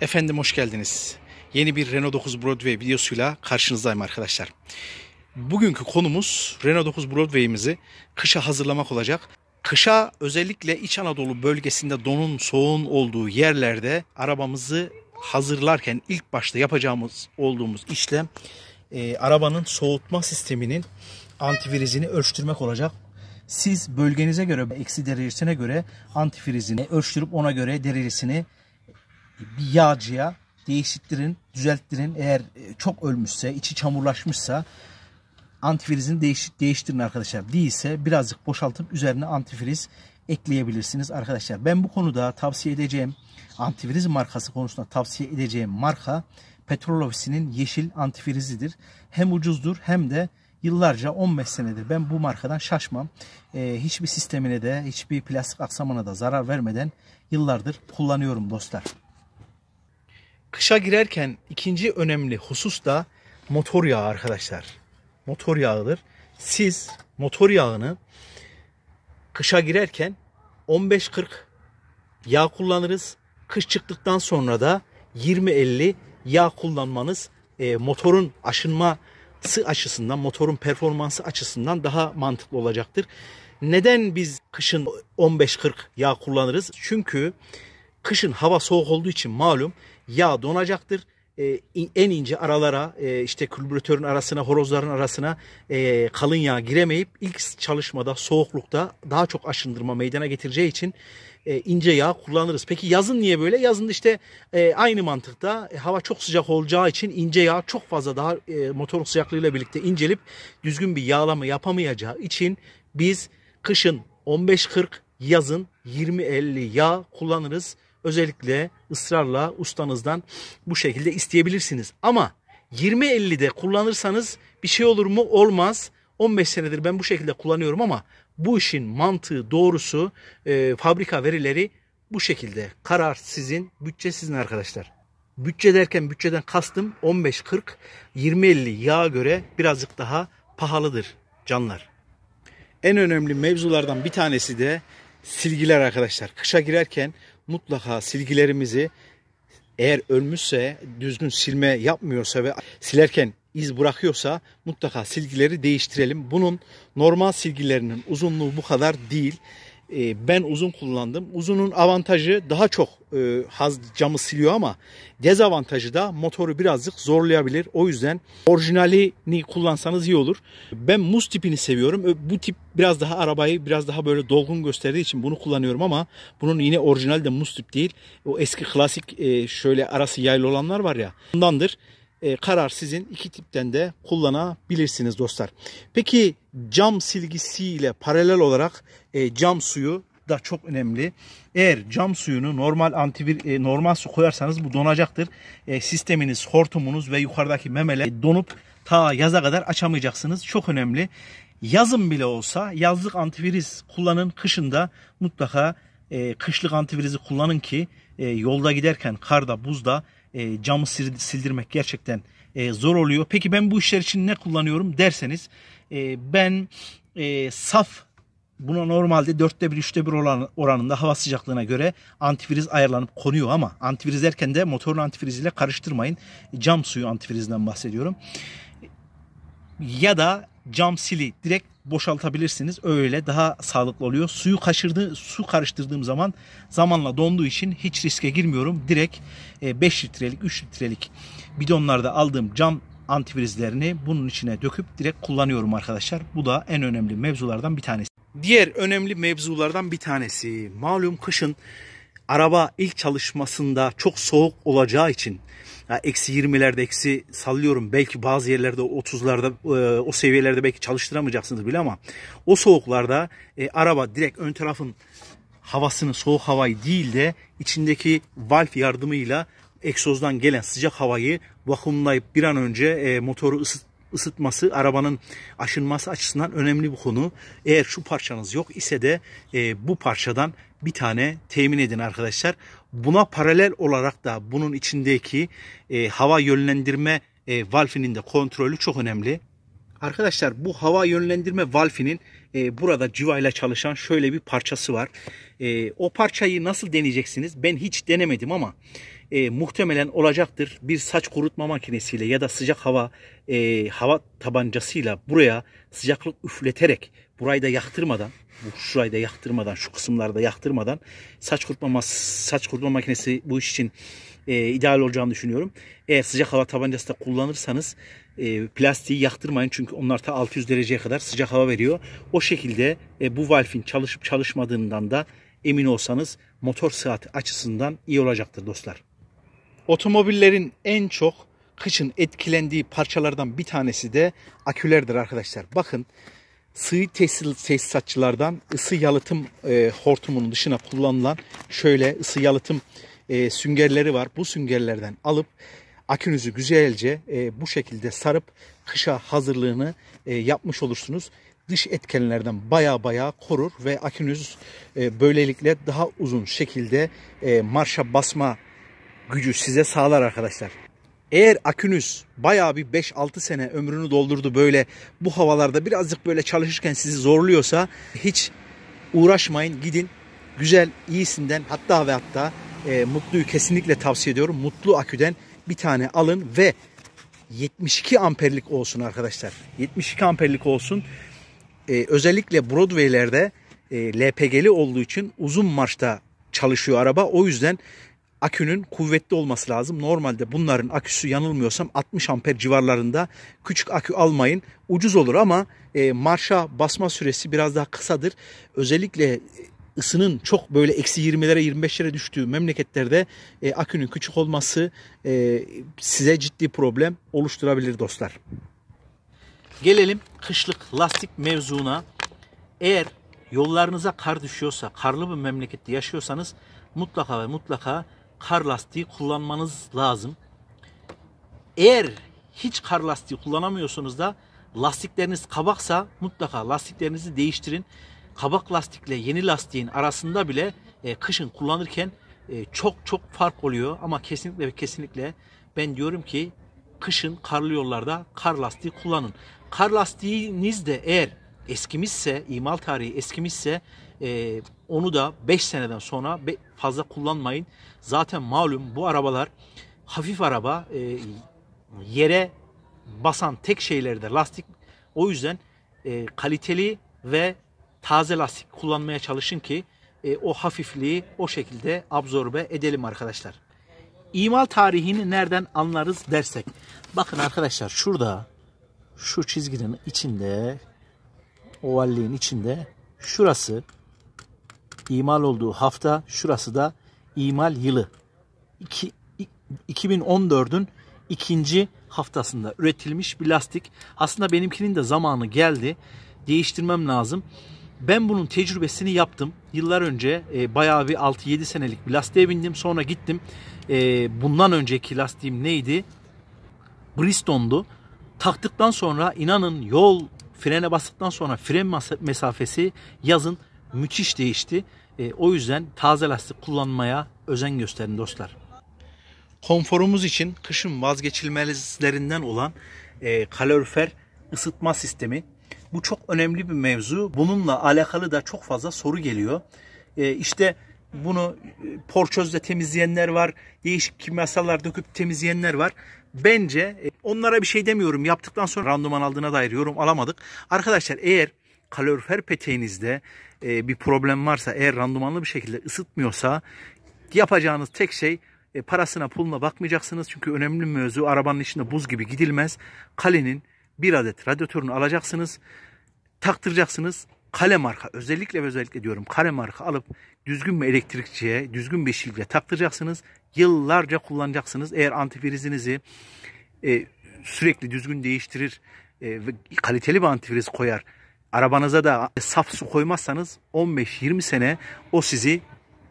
Efendim hoş geldiniz. Yeni bir Renault 9 Broadway videosuyla karşınızdayım arkadaşlar. Bugünkü konumuz Renault 9 Broadway'imizi kışa hazırlamak olacak. Kışa özellikle İç Anadolu bölgesinde donun soğun olduğu yerlerde arabamızı hazırlarken ilk başta yapacağımız olduğumuz işlem e, arabanın soğutma sisteminin antifrizini ölçtürmek olacak. Siz bölgenize göre eksi derecesine göre antifrizini ölçtürüp ona göre derecesini bir yağcıya değiştirin, düzelttirin. Eğer e, çok ölmüşse, içi çamurlaşmışsa antifrizini değiş, değiştirin arkadaşlar. Değilse birazcık boşaltıp üzerine antifriz ekleyebilirsiniz arkadaşlar. Ben bu konuda tavsiye edeceğim antifriz markası konusunda tavsiye edeceğim marka Petrol Ofisi'nin yeşil antifrizidir. Hem ucuzdur hem de yıllarca 15 senedir ben bu markadan şaşmam. Ee, hiçbir sistemine de hiçbir plastik aksamına da zarar vermeden yıllardır kullanıyorum dostlar. Kışa girerken ikinci önemli husus da motor yağı arkadaşlar. Motor yağıdır. Siz motor yağını kışa girerken 15-40 yağ kullanırız. Kış çıktıktan sonra da 20-50 yağ kullanmanız e, motorun aşınması açısından, motorun performansı açısından daha mantıklı olacaktır. Neden biz kışın 15-40 yağ kullanırız? Çünkü kışın hava soğuk olduğu için malum yağ donacaktır. Ee, en ince aralara e, işte külbüratörün arasına horozların arasına e, kalın yağ giremeyip ilk çalışmada soğuklukta daha çok aşındırma meydana getireceği için e, ince yağ kullanırız. Peki yazın niye böyle? Yazın işte aynı mantıkta hava çok sıcak olacağı için ince yağ çok fazla daha motor motorun sıcaklığıyla birlikte incelip düzgün bir yağlama yapamayacağı için biz kışın 15-40 yazın 20-50 yağ kullanırız özellikle ısrarla ustanızdan bu şekilde isteyebilirsiniz. Ama 20-50'de kullanırsanız bir şey olur mu? Olmaz. 15 senedir ben bu şekilde kullanıyorum ama bu işin mantığı doğrusu e, fabrika verileri bu şekilde. Karar sizin, bütçe sizin arkadaşlar. Bütçe derken bütçeden kastım 15-40, 20-50 yağa göre birazcık daha pahalıdır canlar. En önemli mevzulardan bir tanesi de silgiler arkadaşlar. Kışa girerken mutlaka silgilerimizi eğer ölmüşse, düzgün silme yapmıyorsa ve silerken iz bırakıyorsa mutlaka silgileri değiştirelim. Bunun normal silgilerinin uzunluğu bu kadar değil. Ee, ben uzun kullandım. Uzunun avantajı daha çok e, haz camı siliyor ama dezavantajı da motoru birazcık zorlayabilir. O yüzden orijinalini kullansanız iyi olur. Ben mus tipini seviyorum. Bu tip biraz daha arabayı biraz daha böyle dolgun gösterdiği için bunu kullanıyorum ama bunun yine orijinal de mus tip değil. O eski klasik e, şöyle arası yaylı olanlar var ya bundandır e, karar sizin. iki tipten de kullanabilirsiniz dostlar. Peki cam silgisiyle paralel olarak e, cam suyu da çok önemli. Eğer cam suyunu normal antivir e, normal su koyarsanız bu donacaktır. E, sisteminiz, hortumunuz ve yukarıdaki memele donup ta yaza kadar açamayacaksınız. Çok önemli. Yazın bile olsa yazlık antiviriz kullanın. Kışında mutlaka e, kışlık antivirizi kullanın ki e, yolda giderken karda, buzda e, camı sildirmek gerçekten e, zor oluyor. Peki ben bu işler için ne kullanıyorum derseniz e, ben e, saf buna normalde dörtte bir üçte bir olan oranında hava sıcaklığına göre antifriz ayarlanıp konuyor ama antifriz derken de motorun antifriziyle karıştırmayın. Cam suyu antifrizinden bahsediyorum. Ya da cam sili direkt boşaltabilirsiniz. Öyle daha sağlıklı oluyor. Suyu kaşırdı, su karıştırdığım zaman zamanla donduğu için hiç riske girmiyorum. Direkt 5 e, litrelik, 3 litrelik bidonlarda aldığım cam antivrizlerini bunun içine döküp direkt kullanıyorum arkadaşlar. Bu da en önemli mevzulardan bir tanesi. Diğer önemli mevzulardan bir tanesi malum kışın araba ilk çalışmasında çok soğuk olacağı için ya eksi 20'lerde eksi sallıyorum belki bazı yerlerde 30'larda e, o seviyelerde belki çalıştıramayacaksınız bile ama o soğuklarda e, araba direkt ön tarafın havasını soğuk havayı değil de içindeki valf yardımıyla egzozdan gelen sıcak havayı vakumlayıp bir an önce e, motoru ısıt, ısıtması arabanın aşınması açısından önemli bir konu. Eğer şu parçanız yok ise de e, bu parçadan bir tane temin edin arkadaşlar. Buna paralel olarak da bunun içindeki e, hava yönlendirme e, valfinin de kontrolü çok önemli. Arkadaşlar bu hava yönlendirme valfinin e, burada civa ile çalışan şöyle bir parçası var. E, o parçayı nasıl deneyeceksiniz? Ben hiç denemedim ama e, muhtemelen olacaktır. Bir saç kurutma makinesiyle ya da sıcak hava e, hava tabancasıyla buraya sıcaklık üfleterek burayı da yaktırmadan bu şurayı da yaktırmadan, şu kısımlarda yaktırmadan saç kurutma saç kurutma makinesi bu iş için e, ideal olacağını düşünüyorum. Eğer sıcak hava tabancası da kullanırsanız e, plastiği yaktırmayın çünkü onlar da 600 dereceye kadar sıcak hava veriyor. O şekilde e, bu valfin çalışıp çalışmadığından da emin olsanız motor saati açısından iyi olacaktır dostlar. Otomobillerin en çok kışın etkilendiği parçalardan bir tanesi de akülerdir arkadaşlar. Bakın sığ tesis, saççılardan ısı yalıtım e, hortumunun dışına kullanılan şöyle ısı yalıtım e, süngerleri var. Bu süngerlerden alıp akünüzü güzelce e, bu şekilde sarıp kışa hazırlığını e, yapmış olursunuz. Dış etkenlerden baya baya korur ve akünüz e, böylelikle daha uzun şekilde e, marşa basma gücü size sağlar arkadaşlar. Eğer Akünüs bayağı bir 5-6 sene ömrünü doldurdu böyle bu havalarda birazcık böyle çalışırken sizi zorluyorsa hiç uğraşmayın gidin güzel iyisinden hatta ve hatta e, Mutlu'yu kesinlikle tavsiye ediyorum. Mutlu aküden bir tane alın ve 72 amperlik olsun arkadaşlar. 72 amperlik olsun. E, özellikle Broadway'lerde e, LPG'li olduğu için uzun marşta çalışıyor araba. O yüzden akünün kuvvetli olması lazım. Normalde bunların aküsü yanılmıyorsam 60 amper civarlarında küçük akü almayın. Ucuz olur ama e, marşa basma süresi biraz daha kısadır. Özellikle e, ısının çok böyle eksi 20'lere 25'lere düştüğü memleketlerde e, akünün küçük olması e, size ciddi problem oluşturabilir dostlar. Gelelim kışlık lastik mevzuna. Eğer yollarınıza kar düşüyorsa, karlı bir memlekette yaşıyorsanız mutlaka ve mutlaka kar lastiği kullanmanız lazım. Eğer hiç kar lastiği kullanamıyorsunuz da lastikleriniz kabaksa mutlaka lastiklerinizi değiştirin. Kabak lastikle yeni lastiğin arasında bile e, kışın kullanırken e, çok çok fark oluyor ama kesinlikle ve kesinlikle ben diyorum ki kışın karlı yollarda kar lastiği kullanın. Kar lastiğiniz de eğer eskimişse, imal tarihi eskimişse e, onu da 5 seneden sonra fazla kullanmayın. Zaten malum bu arabalar hafif araba e, yere basan tek şeyleri de lastik. O yüzden e, kaliteli ve taze lastik kullanmaya çalışın ki e, o hafifliği o şekilde absorbe edelim arkadaşlar. İmal tarihini nereden anlarız dersek. Bakın arkadaşlar şurada şu çizginin içinde ovalliğin içinde şurası imal olduğu hafta, şurası da imal yılı. 2014'ün ikinci haftasında üretilmiş bir lastik. Aslında benimkinin de zamanı geldi. Değiştirmem lazım. Ben bunun tecrübesini yaptım. Yıllar önce e, bayağı bir 6-7 senelik bir lastiğe bindim. Sonra gittim. E, bundan önceki lastiğim neydi? Bristol'du. Taktıktan sonra inanın yol Frene bastıktan sonra fren mesafesi yazın müthiş değişti. E, o yüzden taze lastik kullanmaya özen gösterin dostlar. Konforumuz için kışın vazgeçilmezlerinden olan e, kalorifer ısıtma sistemi. Bu çok önemli bir mevzu. Bununla alakalı da çok fazla soru geliyor. E, işte bu bunu e, porçözle temizleyenler var. Değişik kimyasallar döküp temizleyenler var. Bence e, onlara bir şey demiyorum. Yaptıktan sonra randıman aldığına dair yorum alamadık. Arkadaşlar eğer kalorifer peteğinizde e, bir problem varsa eğer randımanlı bir şekilde ısıtmıyorsa yapacağınız tek şey parasına puluna bakmayacaksınız. Çünkü önemli mevzu arabanın içinde buz gibi gidilmez. Kalenin bir adet radyatörünü alacaksınız. Taktıracaksınız. Kale marka özellikle ve özellikle diyorum kale marka alıp düzgün bir elektrikçiye, düzgün bir şifre taktıracaksınız. Yıllarca kullanacaksınız. Eğer antifrizinizi e, sürekli düzgün değiştirir e, ve kaliteli bir antifriz koyar. Arabanıza da saf su koymazsanız 15-20 sene o sizi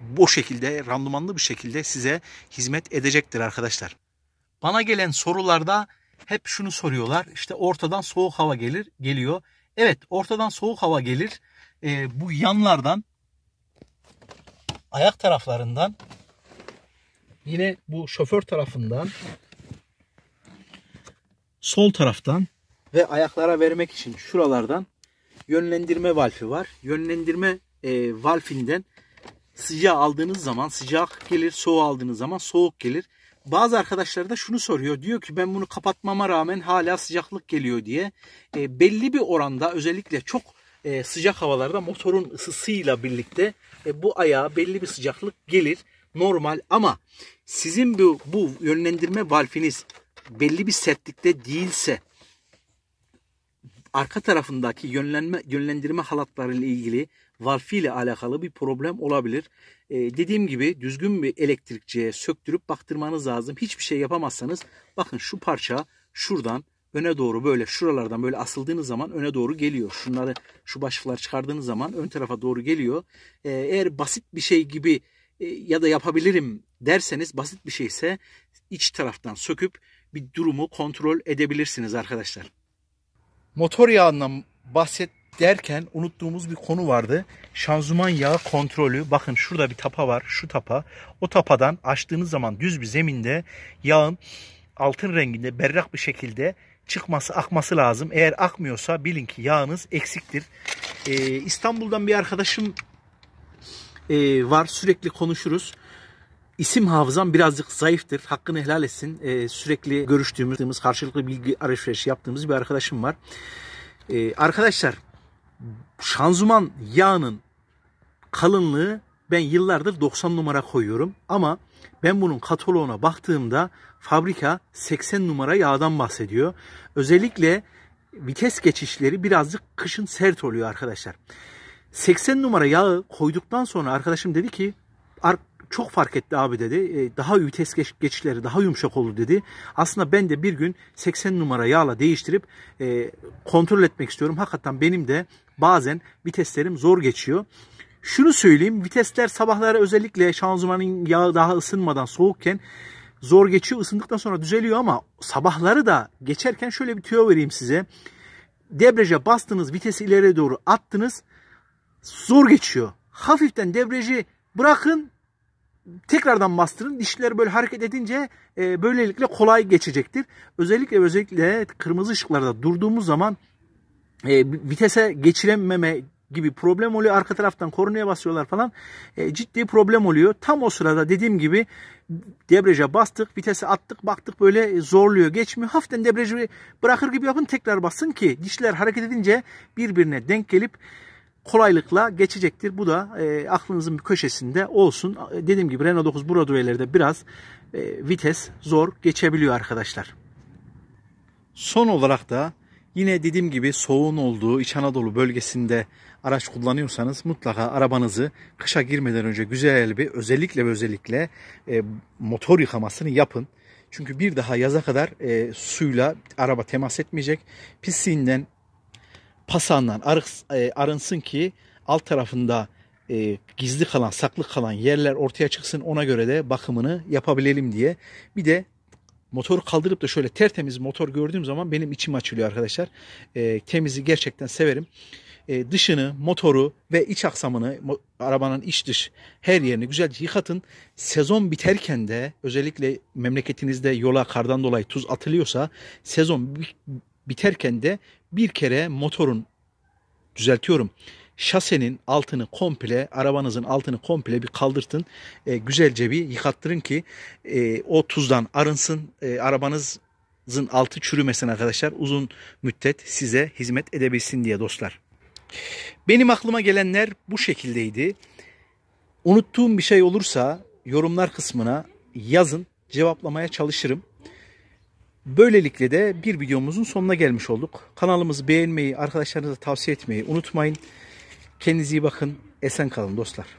bu şekilde randımanlı bir şekilde size hizmet edecektir arkadaşlar. Bana gelen sorularda hep şunu soruyorlar. İşte ortadan soğuk hava gelir, geliyor. Evet, ortadan soğuk hava gelir. E, bu yanlardan ayak taraflarından yine bu şoför tarafından sol taraftan ve ayaklara vermek için şuralardan yönlendirme valfi var. Yönlendirme e, valfinden sıcağı aldığınız zaman sıcak gelir, soğuğu aldığınız zaman soğuk gelir. Bazı arkadaşlar da şunu soruyor. Diyor ki ben bunu kapatmama rağmen hala sıcaklık geliyor diye. E, belli bir oranda özellikle çok e, sıcak havalarda motorun ısısıyla birlikte e, bu ayağa belli bir sıcaklık gelir. Normal ama sizin bu, bu yönlendirme valfiniz belli bir sertlikte değilse arka tarafındaki yönlenme, yönlendirme halatları ile ilgili valfi ile alakalı bir problem olabilir. ee, dediğim gibi düzgün bir elektrikçiye söktürüp baktırmanız lazım. Hiçbir şey yapamazsanız bakın şu parça şuradan öne doğru böyle şuralardan böyle asıldığınız zaman öne doğru geliyor. Şunları şu başlıklar çıkardığınız zaman ön tarafa doğru geliyor. Ee, eğer basit bir şey gibi e, ya da yapabilirim derseniz basit bir şeyse iç taraftan söküp bir durumu kontrol edebilirsiniz arkadaşlar. Motor yağından bahset derken unuttuğumuz bir konu vardı. Şanzıman yağı kontrolü. Bakın şurada bir tapa var. Şu tapa. O tapadan açtığınız zaman düz bir zeminde yağın altın renginde berrak bir şekilde çıkması, akması lazım. Eğer akmıyorsa bilin ki yağınız eksiktir. Ee, İstanbul'dan bir arkadaşım e, var. Sürekli konuşuruz. İsim hafızam birazcık zayıftır. Hakkını helal etsin. Ee, sürekli görüştüğümüz, karşılıklı bilgi alışverişi yaptığımız bir arkadaşım var. Ee, arkadaşlar şanzuman yağının kalınlığı ben yıllardır 90 numara koyuyorum ama ben bunun kataloğuna baktığımda fabrika 80 numara yağdan bahsediyor. Özellikle vites geçişleri birazcık kışın sert oluyor arkadaşlar. 80 numara yağı koyduktan sonra arkadaşım dedi ki çok fark etti abi dedi. E, daha vites geçişleri daha yumuşak olur dedi. Aslında ben de bir gün 80 numara yağla değiştirip e, kontrol etmek istiyorum. Hakikaten benim de bazen viteslerim zor geçiyor. Şunu söyleyeyim vitesler sabahları özellikle şanzımanın yağı daha ısınmadan soğukken zor geçiyor. Isındıktan sonra düzeliyor ama sabahları da geçerken şöyle bir tüyo vereyim size. Debriyaja bastınız vitesi ileri doğru attınız zor geçiyor. Hafiften debriyajı bırakın tekrardan bastırın. Dişler böyle hareket edince e, böylelikle kolay geçecektir. Özellikle özellikle kırmızı ışıklarda durduğumuz zaman e, vitese geçilememe gibi problem oluyor. Arka taraftan kornaya basıyorlar falan. E, ciddi problem oluyor. Tam o sırada dediğim gibi debrej'e bastık, vitese attık, baktık böyle zorluyor, geçmiyor. Hafiften debriyajı bırakır gibi yapın tekrar basın ki dişler hareket edince birbirine denk gelip kolaylıkla geçecektir. Bu da e, aklınızın bir köşesinde olsun. E, dediğim gibi Renault 9 Broadway'lerde biraz e, vites zor geçebiliyor arkadaşlar. Son olarak da Yine dediğim gibi soğuğun olduğu İç Anadolu bölgesinde araç kullanıyorsanız mutlaka arabanızı kışa girmeden önce güzel bir özellikle ve özellikle e, motor yıkamasını yapın. Çünkü bir daha yaza kadar e, suyla araba temas etmeyecek. Pisliğinden, pasandan arı, e, arınsın ki alt tarafında e, gizli kalan, saklı kalan yerler ortaya çıksın. Ona göre de bakımını yapabilelim diye. Bir de Motoru kaldırıp da şöyle tertemiz motor gördüğüm zaman benim içim açılıyor arkadaşlar. E, temizi gerçekten severim. E, dışını, motoru ve iç aksamını, arabanın iç dış her yerini güzelce yıkatın. Sezon biterken de özellikle memleketinizde yola kardan dolayı tuz atılıyorsa sezon biterken de bir kere motorun düzeltiyorum şasenin altını komple, arabanızın altını komple bir kaldırtın. E, güzelce bir yıkattırın ki e, o tuzdan arınsın. E, arabanızın altı çürümesin arkadaşlar. Uzun müddet size hizmet edebilsin diye dostlar. Benim aklıma gelenler bu şekildeydi. Unuttuğum bir şey olursa yorumlar kısmına yazın. Cevaplamaya çalışırım. Böylelikle de bir videomuzun sonuna gelmiş olduk. Kanalımızı beğenmeyi, arkadaşlarınıza tavsiye etmeyi unutmayın. Kendinize iyi bakın. Esen kalın dostlar.